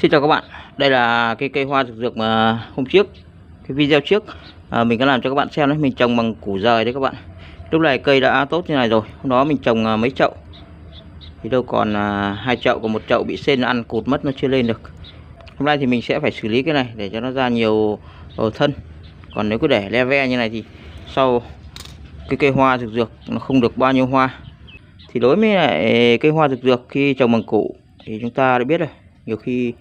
Xin chào các bạn Đây là cái cây hoa dược dược mà hôm trước Cái video trước à, Mình đã làm cho các bạn xem đấy Mình trồng bằng củ rời đấy các bạn Lúc này cây đã tốt như này rồi Hôm đó mình trồng à, mấy chậu Thì đâu còn à, hai chậu Còn một chậu bị sên ăn cụt mất nó chưa lên được Hôm nay thì mình sẽ phải xử lý cái này Để cho nó ra nhiều ở ờ, thân Còn nếu cứ để le ve như này thì Sau cái cây hoa dược dược Nó không được bao nhiêu hoa Thì đối với lại cây hoa dược dược Khi trồng bằng củ Thì chúng ta đã biết rồi nhiều khi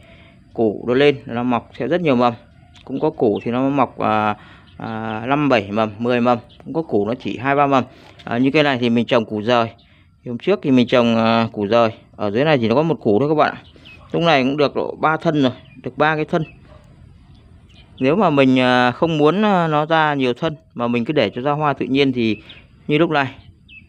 củ nó lên nó mọc sẽ rất nhiều mầm cũng có củ thì nó mọc à, à, 5 7 mầm 10 mầm cũng có củ nó chỉ hai ba mầm à, như cái này thì mình trồng củ rời hôm trước thì mình trồng à, củ rời ở dưới này thì nó có một củ thôi các bạn ạ lúc này cũng được độ ba thân rồi được ba cái thân nếu mà mình à, không muốn à, nó ra nhiều thân mà mình cứ để cho ra hoa tự nhiên thì như lúc này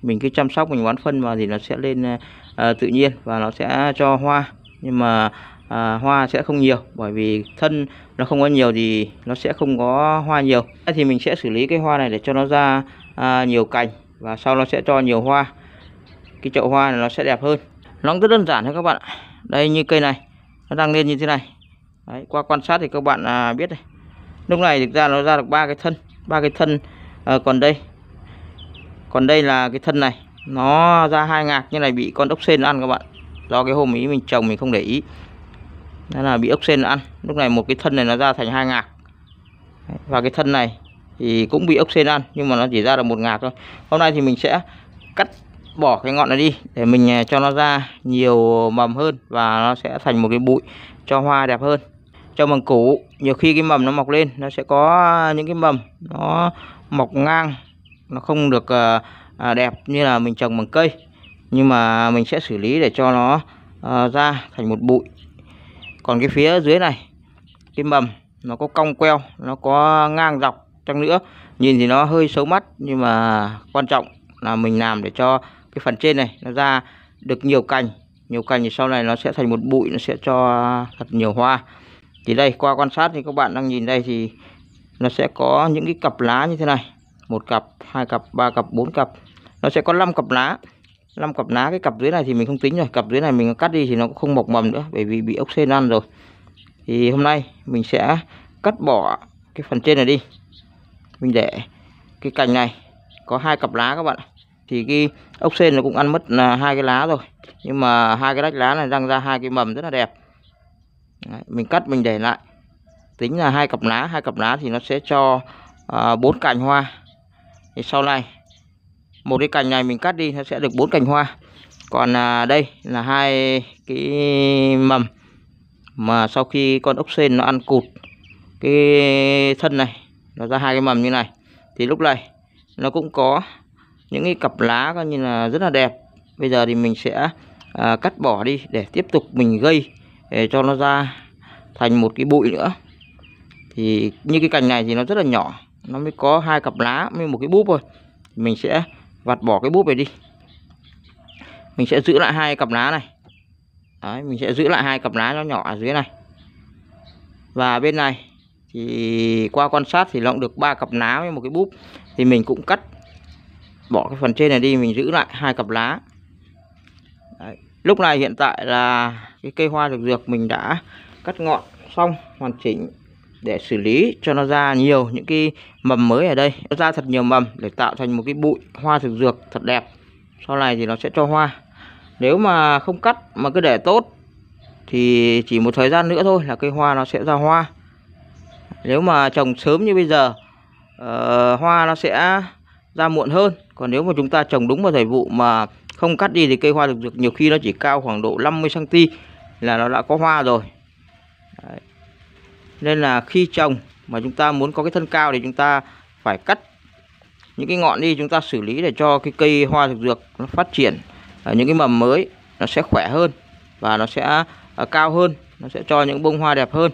mình cứ chăm sóc mình bón phân mà thì nó sẽ lên à, à, tự nhiên và nó sẽ cho hoa nhưng mà à, hoa sẽ không nhiều bởi vì thân nó không có nhiều thì nó sẽ không có hoa nhiều thì mình sẽ xử lý cái hoa này để cho nó ra à, nhiều cành và sau nó sẽ cho nhiều hoa cái chậu hoa này nó sẽ đẹp hơn nó rất đơn giản thôi các bạn đây như cây này nó đang lên như thế này Đấy, qua quan sát thì các bạn à, biết này lúc này thực ra nó ra được ba cái thân ba cái thân à, còn đây còn đây là cái thân này nó ra hai ngạc như này bị con ốc sên ăn các bạn do cái hôm ý mình trồng mình không để ý đó là bị ốc sên ăn lúc này một cái thân này nó ra thành hai ngạc và cái thân này thì cũng bị ốc sên ăn nhưng mà nó chỉ ra được một ngạc thôi hôm nay thì mình sẽ cắt bỏ cái ngọn này đi để mình à, cho nó ra nhiều mầm hơn và nó sẽ thành một cái bụi cho hoa đẹp hơn cho bằng củ nhiều khi cái mầm nó mọc lên nó sẽ có những cái mầm nó mọc ngang nó không được à, à, đẹp như là mình trồng bằng cây nhưng mà mình sẽ xử lý để cho nó ra thành một bụi còn cái phía dưới này cái mầm nó có cong queo nó có ngang dọc chăng nữa nhìn thì nó hơi xấu mắt nhưng mà quan trọng là mình làm để cho cái phần trên này nó ra được nhiều cành nhiều cành thì sau này nó sẽ thành một bụi nó sẽ cho thật nhiều hoa thì đây qua quan sát thì các bạn đang nhìn đây thì nó sẽ có những cái cặp lá như thế này một cặp hai cặp ba cặp bốn cặp nó sẽ có 5 cặp lá năm cặp lá cái cặp dưới này thì mình không tính rồi cặp dưới này mình cắt đi thì nó cũng không mọc mầm nữa bởi vì bị ốc sên ăn rồi thì hôm nay mình sẽ cắt bỏ cái phần trên này đi mình để cái cành này có hai cặp lá các bạn thì cái ốc sên nó cũng ăn mất à, hai cái lá rồi nhưng mà hai cái đách lá này răng ra hai cái mầm rất là đẹp Đấy, mình cắt mình để lại tính là hai cặp lá hai cặp lá thì nó sẽ cho à, bốn à, cành hoa thì sau này một cái cành này mình cắt đi nó sẽ được bốn cành hoa còn à, đây là hai cái mầm mà sau khi con ốc sên nó ăn cụt cái thân này nó ra hai cái mầm như này thì lúc này nó cũng có những cái cặp lá coi như là rất là đẹp bây giờ thì mình sẽ à, cắt bỏ đi để tiếp tục mình gây để cho nó ra thành một cái bụi nữa thì như cái cành này thì nó rất là nhỏ nó mới có hai cặp lá mới một cái búp thôi mình sẽ vặt bỏ cái búp này đi mình sẽ giữ lại hai cặp lá này Đấy, mình sẽ giữ lại hai cặp lá nó nhỏ ở dưới này và bên này thì qua quan sát thì nó được ba cặp lá với một cái búp thì mình cũng cắt bỏ cái phần trên này đi mình giữ lại hai cặp lá Đấy. lúc này hiện tại là cái cây hoa dược dược mình đã cắt ngọn xong hoàn chỉnh để xử lý cho nó ra nhiều những cái mầm mới ở đây nó ra thật nhiều mầm để tạo thành một cái bụi hoa thực dược thật đẹp sau này thì nó sẽ cho hoa nếu mà không cắt mà cứ để tốt thì chỉ một thời gian nữa thôi là cây hoa nó sẽ ra hoa nếu mà trồng sớm như bây giờ uh, hoa nó sẽ ra muộn hơn còn nếu mà chúng ta trồng đúng vào thời vụ mà không cắt đi thì cây hoa thực dược nhiều khi nó chỉ cao khoảng độ 50 cm là nó đã có hoa rồi Đấy nên là khi trồng mà chúng ta muốn có cái thân cao thì chúng ta phải cắt những cái ngọn đi chúng ta xử lý để cho cái cây hoa thực dược nó phát triển ở ờ, những cái mầm mới nó sẽ khỏe hơn và nó sẽ ờ, cao hơn nó sẽ cho những bông hoa đẹp hơn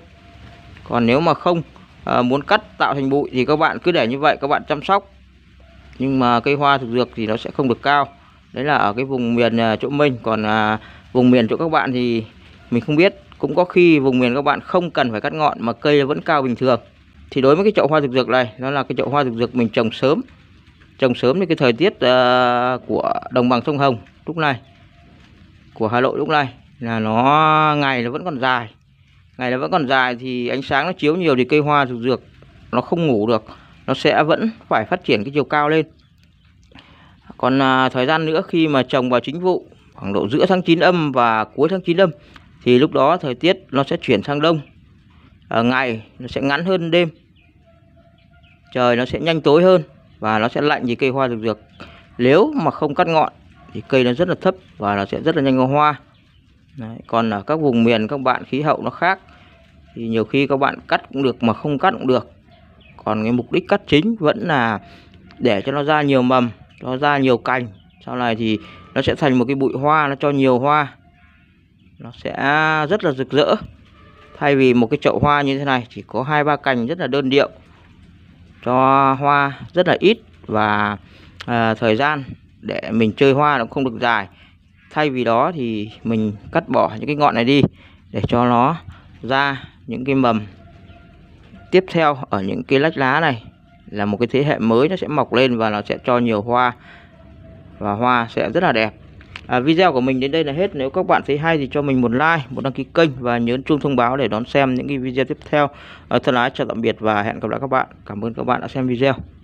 còn nếu mà không ờ, muốn cắt tạo thành bụi thì các bạn cứ để như vậy các bạn chăm sóc nhưng mà cây hoa thực dược thì nó sẽ không được cao đấy là ở cái vùng miền chỗ mình còn à, vùng miền chỗ các bạn thì mình không biết cũng có khi vùng miền các bạn không cần phải cắt ngọn mà cây vẫn cao bình thường. Thì đối với cái chậu hoa thực dược này, nó là cái chậu hoa thực dược mình trồng sớm. Trồng sớm thì cái thời tiết uh, của đồng bằng sông Hồng lúc này của Hà Nội lúc này là nó ngày nó vẫn còn dài. Ngày nó vẫn còn dài thì ánh sáng nó chiếu nhiều thì cây hoa thực dược nó không ngủ được, nó sẽ vẫn phải phát triển cái chiều cao lên. Còn à, thời gian nữa khi mà trồng vào chính vụ khoảng độ giữa tháng 9 âm và cuối tháng 9 âm thì lúc đó thời tiết nó sẽ chuyển sang đông ở ờ, ngày nó sẽ ngắn hơn đêm trời nó sẽ nhanh tối hơn và nó sẽ lạnh thì cây hoa dược dược nếu mà không cắt ngọn thì cây nó rất là thấp và nó sẽ rất là nhanh có hoa Đấy, còn ở các vùng miền các bạn khí hậu nó khác thì nhiều khi các bạn cắt cũng được mà không cắt cũng được còn cái mục đích cắt chính vẫn là để cho nó ra nhiều mầm nó ra nhiều cành sau này thì nó sẽ thành một cái bụi hoa nó cho nhiều hoa nó sẽ rất là rực rỡ thay vì một cái chậu hoa như thế này chỉ có hai ba cành rất là đơn điệu cho hoa rất là ít và à, thời gian để mình chơi hoa nó không được dài thay vì đó thì mình cắt bỏ những cái ngọn này đi để cho nó ra những cái mầm tiếp theo ở những cái lách lá này là một cái thế hệ mới nó sẽ mọc lên và nó sẽ cho nhiều hoa và hoa sẽ rất là đẹp à, video của mình đến đây là hết nếu các bạn thấy hay thì cho mình một like một đăng ký kênh và nhớ chuông thông báo để đón xem những cái video tiếp theo à, thân ái chào tạm biệt và hẹn gặp lại các bạn cảm ơn các bạn đã xem video